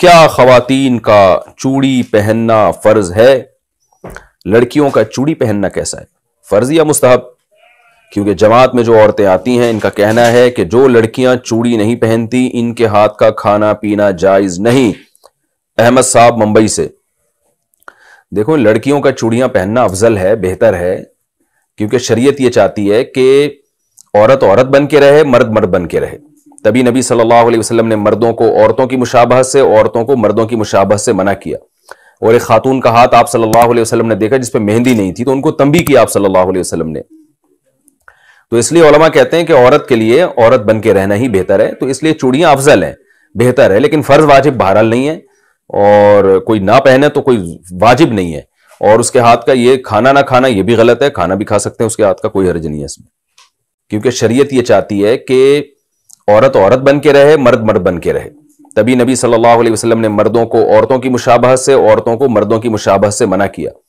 क्या खातन का चूड़ी पहनना फर्ज है लड़कियों का चूड़ी पहनना कैसा है फर्ज या मुस्तहब क्योंकि जमात में जो औरतें आती हैं इनका कहना है कि जो लड़कियां चूड़ी नहीं पहनती इनके हाथ का खाना पीना जायज नहीं अहमद साहब मुंबई से देखो लड़कियों का चूड़ियां पहनना अफजल है बेहतर है क्योंकि शरीयत ये चाहती है कि औरत औरत बन के रहे मर्द मर्द बन के रहे तभी नबी सल्लल्लाहु अलैहि वसल्लम ने मर्दों को औरतों की मुशाबह से औरतों को मर्दों की मुशाबह से मना किया और एक खातून का हाथ आप सल्लल्लाहु अलैहि वसल्लम ने देखा जिसपे मेहंदी नहीं थी तो उनको तंबी किया आप सल्लल्लाहु अलैहि वसल्लम ने तो इसलिए ओलमा कहते हैं कि औरत के लिए औरत बन के रहना ही बेहतर है तो इसलिए चूड़ियां अफजल हैं बेहतर है लेकिन फर्ज वाजिब बहरहाल नहीं है और कोई ना पहने तो कोई वाजिब नहीं है और उसके हाथ का ये खाना ना खाना ये भी गलत है खाना भी खा सकते हैं उसके हाथ का कोई हर्ज नहीं है इसमें क्योंकि शरीयत ये चाहती है कि औरत औरत बन के रहे मर्द मर्द बन के रहे तभी नबी सल्लल्लाहु अलैहि वसल्लम ने मर्दों को औरतों की मुशाबहत से औरतों को मर्दों की मुशाबहत से मना किया